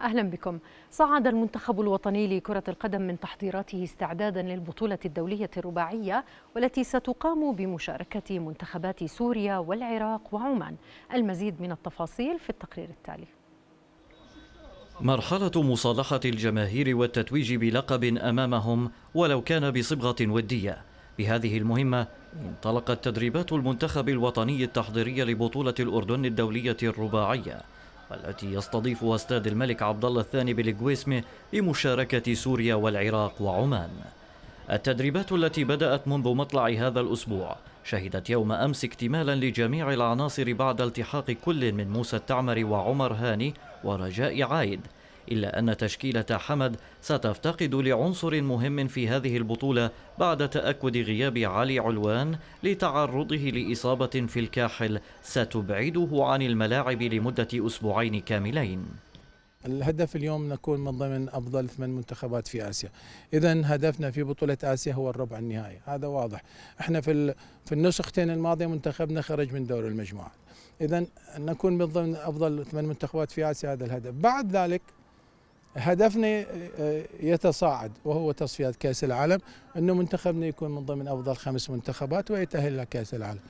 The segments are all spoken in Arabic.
أهلا بكم صعد المنتخب الوطني لكرة القدم من تحضيراته استعدادا للبطولة الدولية الرباعية والتي ستقام بمشاركة منتخبات سوريا والعراق وعمان المزيد من التفاصيل في التقرير التالي مرحلة مصالحة الجماهير والتتويج بلقب أمامهم ولو كان بصبغة ودية بهذه المهمة انطلقت تدريبات المنتخب الوطني التحضيرية لبطولة الأردن الدولية الرباعية والتي يستضيفها استاد الملك عبد الله الثاني بالجويسمة لمشاركة سوريا والعراق وعمان. التدريبات التي بدأت منذ مطلع هذا الأسبوع شهدت يوم أمس اكتمالا لجميع العناصر بعد التحاق كل من موسى التعمري وعمر هاني ورجاء عايد إلا أن تشكيلة حمد ستفتقد لعنصر مهم في هذه البطولة بعد تأكد غياب علي علوان لتعرضه لإصابة في الكاحل ستبعده عن الملاعب لمدة أسبوعين كاملين الهدف اليوم نكون من ضمن افضل ثمان منتخبات في اسيا اذا هدفنا في بطوله اسيا هو الربع النهائي هذا واضح احنا في في النسختين الماضيه منتخبنا خرج من دور المجموعه اذا نكون من ضمن افضل ثمان منتخبات في اسيا هذا الهدف بعد ذلك هدفنا آه، آه، يتصاعد وهو تصفيات كأس العالم أنه منتخبنا يكون من ضمن أفضل خمس منتخبات ويتأهل لكأس العالم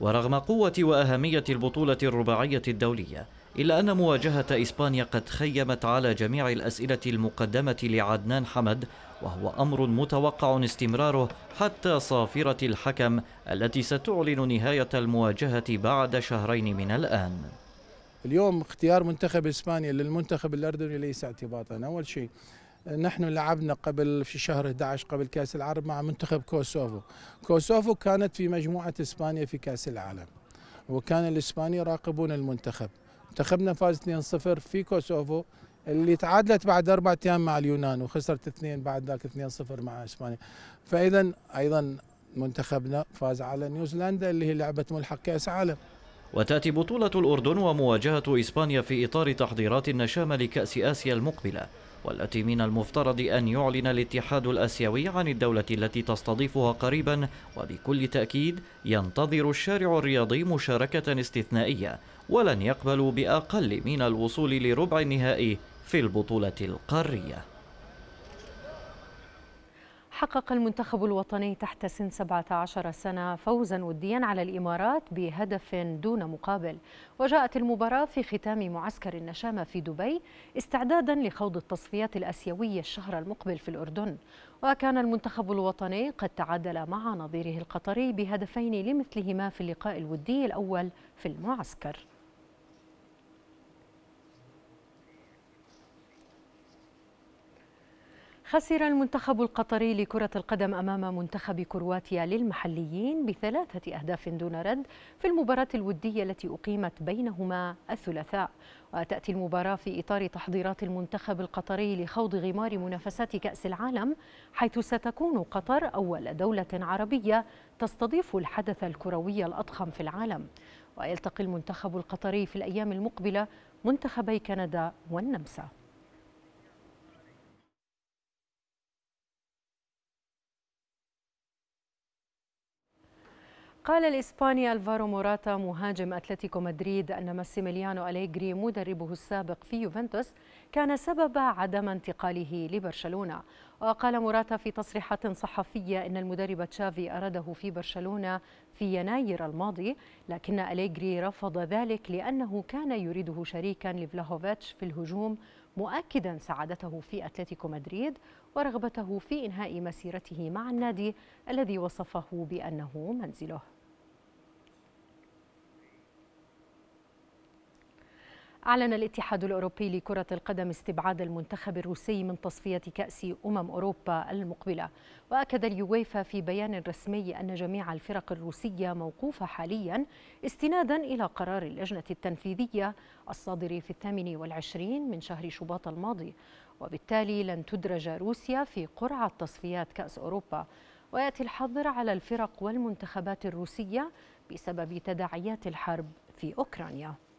ورغم قوة وأهمية البطولة الرباعية الدولية إلا أن مواجهة إسبانيا قد خيمت على جميع الأسئلة المقدمة لعدنان حمد وهو أمر متوقع استمراره حتى صافرة الحكم التي ستعلن نهاية المواجهة بعد شهرين من الآن اليوم اختيار منتخب اسبانيا للمنتخب الاردني ليس اعتباطا اول شيء نحن لعبنا قبل في شهر 11 قبل كاس العرب مع منتخب كوسوفو كوسوفو كانت في مجموعه اسبانيا في كاس العالم وكان الاسبان يراقبون المنتخب منتخبنا فاز 2-0 في كوسوفو اللي تعادلت بعد اربع ايام مع اليونان وخسرت اثنين بعد ذاك 2-0 مع اسبانيا فاذا ايضا منتخبنا فاز على نيوزيلندا اللي هي لعبه ملحق كاس عالم وتأتي بطولة الأردن ومواجهة إسبانيا في إطار تحضيرات النشامة لكأس آسيا المقبلة والتي من المفترض أن يعلن الاتحاد الأسيوي عن الدولة التي تستضيفها قريبا وبكل تأكيد ينتظر الشارع الرياضي مشاركة استثنائية ولن يقبلوا بأقل من الوصول لربع النهائي في البطولة القارية حقق المنتخب الوطني تحت سن 17 سنة فوزا وديا على الإمارات بهدف دون مقابل وجاءت المباراة في ختام معسكر النشامة في دبي استعدادا لخوض التصفيات الأسيوية الشهر المقبل في الأردن وكان المنتخب الوطني قد تعادل مع نظيره القطري بهدفين لمثلهما في اللقاء الودي الأول في المعسكر خسر المنتخب القطري لكرة القدم أمام منتخب كرواتيا للمحليين بثلاثة أهداف دون رد في المباراة الودية التي أقيمت بينهما الثلاثاء وتأتي المباراة في إطار تحضيرات المنتخب القطري لخوض غمار منافسات كأس العالم حيث ستكون قطر أول دولة عربية تستضيف الحدث الكروي الأضخم في العالم ويلتقي المنتخب القطري في الأيام المقبلة منتخبي كندا والنمسا قال الإسباني ألفارو موراتا مهاجم أتلتيكو مدريد أن ماسيميليانو أليجري مدربه السابق في يوفنتوس كان سبب عدم انتقاله لبرشلونة وقال موراتا في تصريحات صحفية أن المدرب تشافي أراده في برشلونة في يناير الماضي لكن أليجري رفض ذلك لأنه كان يريده شريكا لفلاهوفيتش في الهجوم مؤكدا سعادته في أتلتيكو مدريد ورغبته في إنهاء مسيرته مع النادي الذي وصفه بأنه منزله أعلن الاتحاد الأوروبي لكرة القدم استبعاد المنتخب الروسي من تصفية كأس أمم أوروبا المقبلة وأكد اليويفا في بيان رسمي أن جميع الفرق الروسية موقوفة حاليا استنادا إلى قرار اللجنة التنفيذية الصادر في الثامن والعشرين من شهر شباط الماضي وبالتالي لن تدرج روسيا في قرعة تصفيات كأس أوروبا ويأتي الحظر على الفرق والمنتخبات الروسية بسبب تداعيات الحرب في أوكرانيا